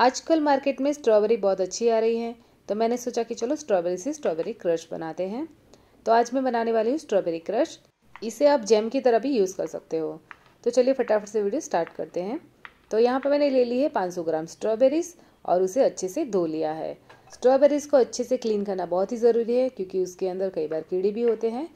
आजकल मार्केट में स्ट्रॉबेरी बहुत अच्छी आ रही है तो मैंने सोचा कि चलो स्ट्रॉबेरी से स्ट्रॉबेरी क्रश बनाते हैं तो आज मैं बनाने वाली हूँ स्ट्रॉबेरी क्रश इसे आप जैम की तरह भी यूज़ कर सकते हो तो चलिए फटाफट से वीडियो स्टार्ट करते हैं तो यहाँ पर मैंने ले ली है पाँच ग्राम स्ट्रॉबेरीज और उसे अच्छे से धो लिया है स्ट्रॉबेरीज़ को अच्छे से क्लीन करना बहुत ही ज़रूरी है क्योंकि उसके अंदर कई बार कीड़े भी होते हैं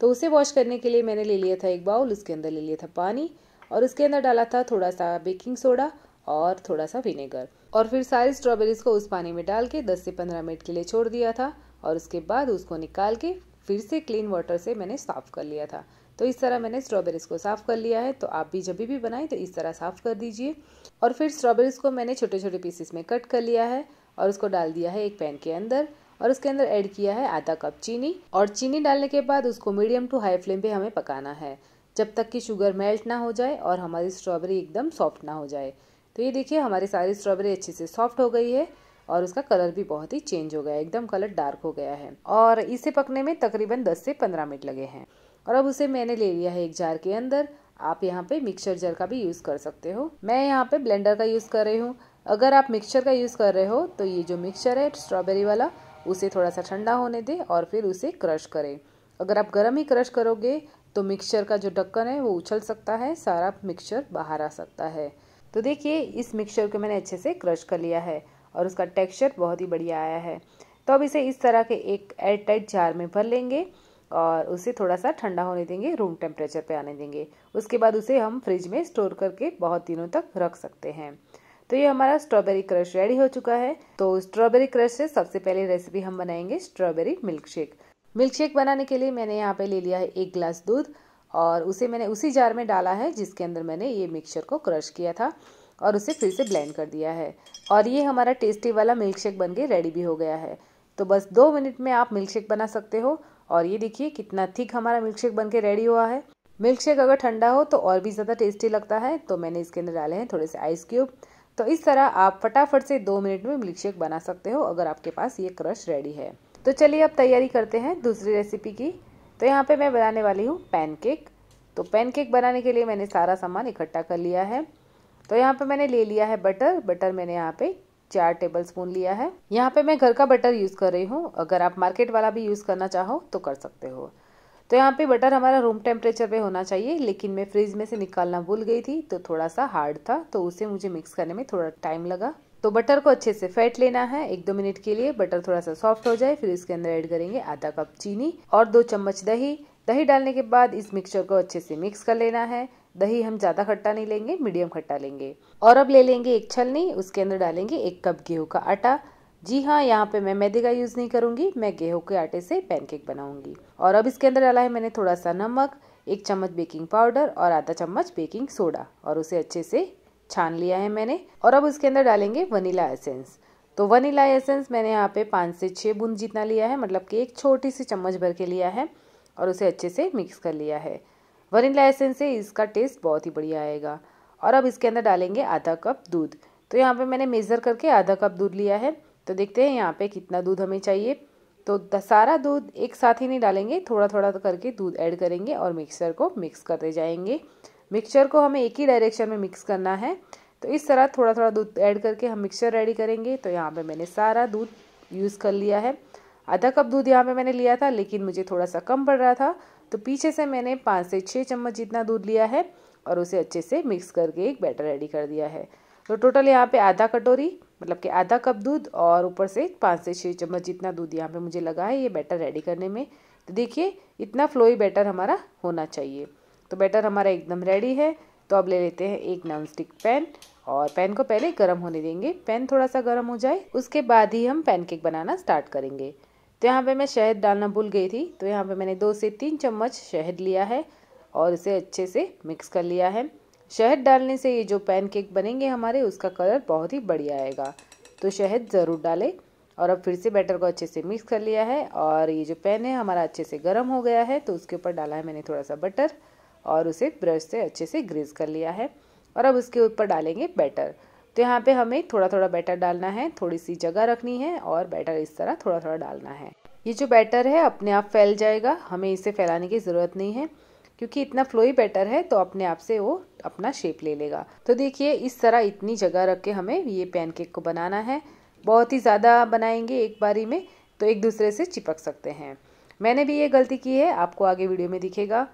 तो उसे वॉश करने के लिए मैंने ले लिया था एक बाउल उसके अंदर ले लिया था पानी और उसके अंदर डाला था थोड़ा सा बेकिंग सोडा और थोड़ा सा विनेगर और फिर सारी स्ट्रॉबेरीज को उस पानी में डाल के 10 से 15 मिनट के लिए छोड़ दिया था और उसके बाद उसको निकाल के फिर से क्लीन वाटर से मैंने साफ़ कर लिया था तो इस तरह मैंने स्ट्रॉबेरीज को साफ़ कर लिया है तो आप भी जब भी बनाएं तो इस तरह साफ़ कर दीजिए और फिर स्ट्रॉबेरीज को मैंने छोटे छोटे पीसेस में कट कर लिया है और उसको डाल दिया है एक पैन के अंदर और उसके अंदर ऐड किया है आधा कप चीनी और चीनी डालने के बाद उसको मीडियम टू हाई फ्लेम पे हमें पकाना है जब तक कि शुगर मेल्ट ना हो जाए और हमारी स्ट्रॉबेरी एकदम सॉफ्ट ना हो जाए तो ये देखिए हमारी सारी स्ट्रॉबेरी अच्छे से सॉफ्ट हो गई है और उसका कलर भी बहुत ही चेंज हो गया है एकदम कलर डार्क हो गया है और इसे पकने में तकरीबन 10 से 15 मिनट लगे हैं और अब उसे मैंने ले लिया है एक जार के अंदर आप यहाँ पे मिक्सचर जार का भी यूज़ कर सकते हो मैं यहाँ पे ब्लेंडर का यूज़ कर रही हूँ अगर आप मिक्सचर का यूज़ कर रहे हो तो ये जो मिक्सचर है स्ट्रॉबेरी वाला उसे थोड़ा सा ठंडा होने दें और फिर उसे क्रश करें अगर आप गर्म ही क्रश करोगे तो मिक्सचर का जो ढक्कन है वो उछल सकता है सारा मिक्सचर बाहर आ सकता है तो देखिए इस मिक्सचर को मैंने अच्छे से क्रश कर लिया है और उसका टेक्सचर बहुत ही बढ़िया आया है तो अब इसे इस तरह के एक एयरटाइट जार में भर लेंगे और उसे थोड़ा सा ठंडा होने देंगे रूम टेम्परेचर पे आने देंगे उसके बाद उसे हम फ्रिज में स्टोर करके बहुत दिनों तक रख सकते हैं तो ये हमारा स्ट्रॉबेरी क्रश रेडी हो चुका है तो स्ट्रॉबेरी क्रश से सबसे पहले रेसिपी हम बनाएंगे strawberry milk shake milk shake बनाने के लिए मैंने यहाँ पे ले लिया है एक गिलास दूध और उसे मैंने उसी जार में डाला है जिसके अंदर मैंने ये मिक्सचर को क्रश किया था और उसे फिर से ब्लेंड कर दिया है और ये हमारा टेस्टी वाला मिल्क शेक बन के रेडी भी हो गया है तो बस दो मिनट में आप मिल्क शेक बना सकते हो और ये देखिए कितना थिक हमारा मिल्क शेक बन के रेडी हुआ है मिल्क शेक अगर ठंडा हो तो और भी ज़्यादा टेस्टी लगता है तो मैंने इसके अंदर डाले हैं थोड़े से आइस क्यूब तो इस तरह आप फटाफट से दो मिनट में मिल्क शेक बना सकते हो अगर आपके पास ये क्रश रेडी है तो चलिए अब तैयारी करते हैं दूसरी रेसिपी की तो यहाँ पे मैं बनाने वाली हूँ पैनकेक तो पैनकेक बनाने के लिए मैंने सारा सामान इकट्ठा कर लिया है तो यहाँ पे मैंने ले लिया है बटर बटर मैंने यहाँ पे चार टेबल स्पून लिया है यहाँ पे मैं घर का बटर यूज़ कर रही हूँ अगर आप मार्केट वाला भी यूज़ करना चाहो तो कर सकते हो तो यहाँ पे बटर हमारा रूम टेम्परेचर पे होना चाहिए लेकिन मैं फ्रिज में से निकालना भूल गई थी तो थोड़ा सा हार्ड था तो उसे मुझे मिक्स करने में थोड़ा टाइम लगा तो बटर को अच्छे से फेंट लेना है एक दो मिनट के लिए बटर थोड़ा सा सॉफ्ट हो जाए फिर इसके अंदर ऐड करेंगे आधा कप चीनी और दो चम्मच दही दही डालने के बाद इस मिक्सचर को अच्छे से मिक्स कर लेना है दही हम ज़्यादा खट्टा नहीं लेंगे मीडियम खट्टा लेंगे और अब ले लेंगे एक छलनी उसके अंदर डालेंगे एक कप गेहूँ का आटा जी हाँ यहाँ पे मैं मैदे का यूज़ नहीं करूंगी मैं गेहूँ के आटे से पैनकेक बनाऊंगी और अब इसके अंदर डाला है मैंने थोड़ा सा नमक एक चम्मच बेकिंग पाउडर और आधा चम्मच बेकिंग सोडा और उसे अच्छे से छान लिया है मैंने और अब इसके अंदर डालेंगे वनीला एसेंस तो वनीला एसेंस मैंने यहाँ पे पाँच से छः बूंद जितना लिया है मतलब कि एक छोटी सी चम्मच भर के लिया है और उसे अच्छे से मिक्स कर लिया है वनीला एसेंस से इसका टेस्ट बहुत ही बढ़िया आएगा और अब इसके अंदर डालेंगे आधा कप दूध तो यहाँ पे मैंने मेज़र करके आधा कप दूध लिया है तो देखते हैं यहाँ पे कितना दूध हमें चाहिए तो सारा दूध एक साथ ही नहीं डालेंगे थोड़ा थोड़ा करके दूध ऐड करेंगे और मिक्सर को मिक्स करते जाएंगे मिक्सचर को हमें एक ही डायरेक्शन में मिक्स करना है तो इस तरह थोड़ा थोड़ा दूध ऐड करके हम मिक्सचर रेडी करेंगे तो यहाँ पे मैंने सारा दूध यूज़ कर लिया है आधा कप दूध यहाँ पे मैंने लिया था लेकिन मुझे थोड़ा सा कम पड़ रहा था तो पीछे से मैंने पाँच से छः चम्मच जितना दूध लिया है और उसे अच्छे से मिक्स करके एक बैटर रेडी कर दिया है तो टोटल यहाँ पर आधा कटोरी मतलब कि आधा कप दूध और ऊपर से पाँच से छः चम्मच जितना दूध यहाँ पर मुझे लगा है ये बैटर रेडी करने में तो देखिए इतना फ्लोई बैटर हमारा होना चाहिए तो बैटर हमारा एकदम रेडी है तो अब ले लेते हैं एक नॉन स्टिक पैन और पैन को पहले गर्म होने देंगे पैन थोड़ा सा गर्म हो जाए उसके बाद ही हम पैनकेक बनाना स्टार्ट करेंगे तो यहाँ पे मैं शहद डालना भूल गई थी तो यहाँ पे मैंने दो से तीन चम्मच शहद लिया है और इसे अच्छे से मिक्स कर लिया है शहद डालने से ये जो पैनकेक बनेंगे हमारे उसका कलर बहुत ही बढ़िया आएगा तो शहद ज़रूर डालें और अब फिर से बैटर को अच्छे से मिक्स कर लिया है और ये जो पैन है हमारा अच्छे से गर्म हो गया है तो उसके ऊपर डाला है मैंने थोड़ा सा बटर और उसे ब्रश से अच्छे से ग्रीस कर लिया है और अब उसके ऊपर डालेंगे बैटर तो यहाँ पे हमें थोड़ा थोड़ा बैटर डालना है थोड़ी सी जगह रखनी है और बैटर इस तरह थोड़ा थोड़ा डालना है ये जो बैटर है अपने आप फैल जाएगा हमें इसे फैलाने की ज़रूरत नहीं है क्योंकि इतना फ्लोई बैटर है तो अपने आप से वो अपना शेप ले लेगा तो देखिए इस तरह इतनी जगह रख के हमें ये पैनकेक को बनाना है बहुत ही ज़्यादा बनाएंगे एक बारी में तो एक दूसरे से चिपक सकते हैं मैंने भी ये गलती की है आपको आगे वीडियो में दिखेगा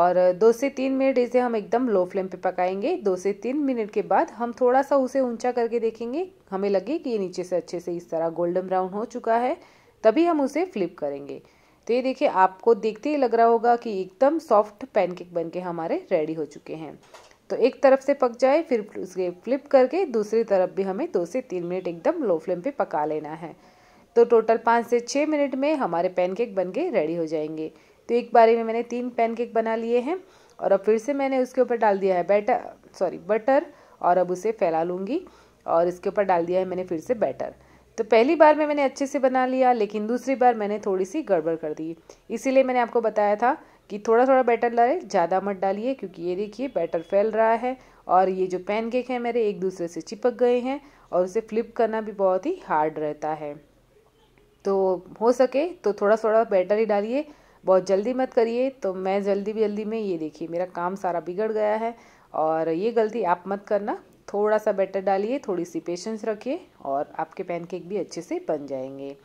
और दो से तीन मिनट इसे हम एकदम लो फ्लेम पे पकाएंगे दो से तीन मिनट के बाद हम थोड़ा सा उसे ऊंचा करके देखेंगे हमें लगे कि ये नीचे से अच्छे से इस तरह गोल्डन ब्राउन हो चुका है तभी हम उसे फ्लिप करेंगे तो ये देखिए आपको देखते ही लग रहा होगा कि एकदम सॉफ्ट पैनकेक बनके हमारे रेडी हो चुके हैं तो एक तरफ से पक जाए फिर उसके फ्लिप करके दूसरी तरफ भी हमें दो से तीन मिनट एकदम लो फ्लेम पे पका लेना है तो टोटल पाँच से छः मिनट में हमारे पैनकेक बनके रेडी हो जाएंगे तो एक बारी में मैंने तीन पैनकेक बना लिए हैं और अब फिर से मैंने उसके ऊपर डाल दिया है बैटर सॉरी बटर और अब उसे फैला लूँगी और इसके ऊपर डाल दिया है मैंने फिर से बैटर तो पहली बार में मैंने अच्छे से बना लिया लेकिन दूसरी बार मैंने थोड़ी सी गड़बड़ कर दी इसीलिए मैंने आपको बताया था कि थोड़ा थोड़ा बैटर डाले ज़्यादा मत डालिए क्योंकि ये देखिए बैटर फैल रहा है और ये जो पैनकेक हैं मेरे एक दूसरे से चिपक गए हैं और उसे फ्लिप करना भी बहुत ही हार्ड रहता है तो हो सके तो थोड़ा थोड़ा बैटर ही डालिए बहुत जल्दी मत करिए तो मैं जल्दी जल्दी में ये देखिए मेरा काम सारा बिगड़ गया है और ये गलती आप मत करना थोड़ा सा बैटर डालिए थोड़ी सी पेशेंस रखिए और आपके पैनकेक भी अच्छे से बन जाएंगे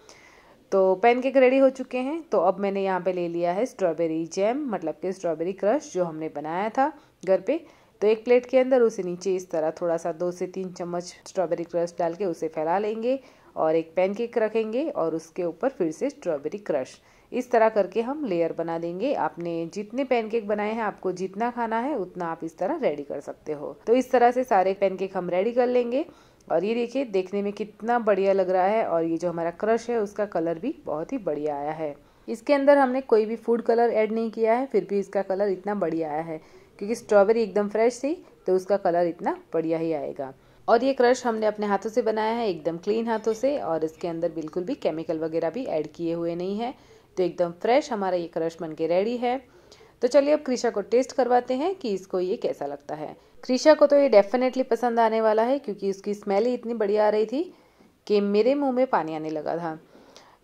तो पैनकेक रेडी हो चुके हैं तो अब मैंने यहाँ पे ले लिया है स्ट्रॉबेरी जैम मतलब कि स्ट्रॉबेरी क्रश जो हमने बनाया था घर पे तो एक प्लेट के अंदर उसे नीचे इस तरह थोड़ा सा दो से तीन चम्मच स्ट्रॉबेरी क्रश डाल के उसे फैला लेंगे और एक पैनकेक रखेंगे और उसके ऊपर फिर से स्ट्रॉबेरी क्रश इस तरह करके हम लेयर बना देंगे आपने जितने पैनकेक बनाए हैं आपको जितना खाना है उतना आप इस तरह रेडी कर सकते हो तो इस तरह से सारे पैनकेक हम रेडी कर लेंगे और ये देखिए देखने में कितना बढ़िया लग रहा है और ये जो हमारा क्रश है उसका कलर भी बहुत ही बढ़िया आया है इसके अंदर हमने कोई भी फूड कलर ऐड नहीं किया है फिर भी इसका कलर इतना बढ़िया आया है क्योंकि स्ट्रॉबेरी एकदम फ्रेश थी तो उसका कलर इतना बढ़िया ही आएगा और ये क्रश हमने अपने हाथों से बनाया है एकदम क्लीन हाथों से और इसके अंदर बिल्कुल भी केमिकल वगैरह भी ऐड किए हुए नहीं है तो एकदम फ्रेश हमारा ये क्रश बन के रेडी है तो चलिए अब क्रीशा को टेस्ट करवाते हैं कि इसको ये कैसा लगता है क्रीशा को तो ये डेफिनेटली पसंद आने वाला है क्योंकि उसकी स्मेल ही इतनी बढ़िया आ रही थी कि मेरे मुंह में पानी आने लगा था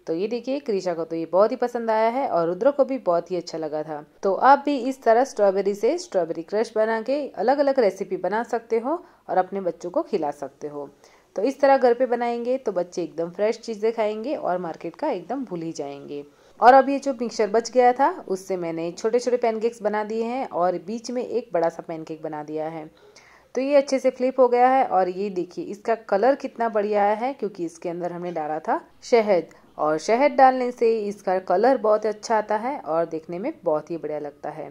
तो ये देखिए क्रीशा को तो ये बहुत ही पसंद आया है और रुद्र को भी बहुत ही अच्छा लगा था तो आप भी इस तरह स्ट्रॉबेरी से स्ट्रॉबेरी क्रश बना के अलग अलग रेसिपी बना सकते हो और अपने बच्चों को खिला सकते हो तो इस तरह घर पे बनाएंगे तो बच्चे एकदम फ्रेश चीज़ें खाएंगे और मार्केट का एकदम भूल ही जाएंगे और अब ये जो मिक्सचर बच गया था उससे मैंने छोटे छोटे पैनकेक्स बना दिए हैं और बीच में एक बड़ा सा पैनकेक बना दिया है तो ये अच्छे से फ्लिप हो गया है और ये देखिए इसका कलर कितना बढ़िया आया है क्योंकि इसके अंदर हमने डाला था शहद और शहद डालने से इसका कलर बहुत अच्छा आता है और देखने में बहुत ही बढ़िया लगता है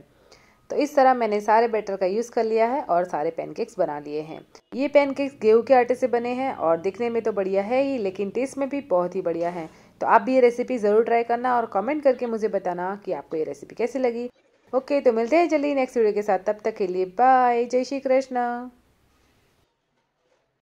तो इस तरह मैंने सारे बैटर का यूज़ कर लिया है और सारे पैनकेक्स बना लिए हैं ये पैनकेक्स गेहूं के आटे से बने हैं और दिखने में तो बढ़िया है ही लेकिन टेस्ट में भी बहुत ही बढ़िया है तो आप भी ये रेसिपी ज़रूर ट्राई करना और कमेंट करके मुझे बताना कि आपको ये रेसिपी कैसी लगी ओके तो मिलते हैं जल्दी नेक्स्ट वीडियो के साथ तब तक के लिए बाय जय श्री कृष्णा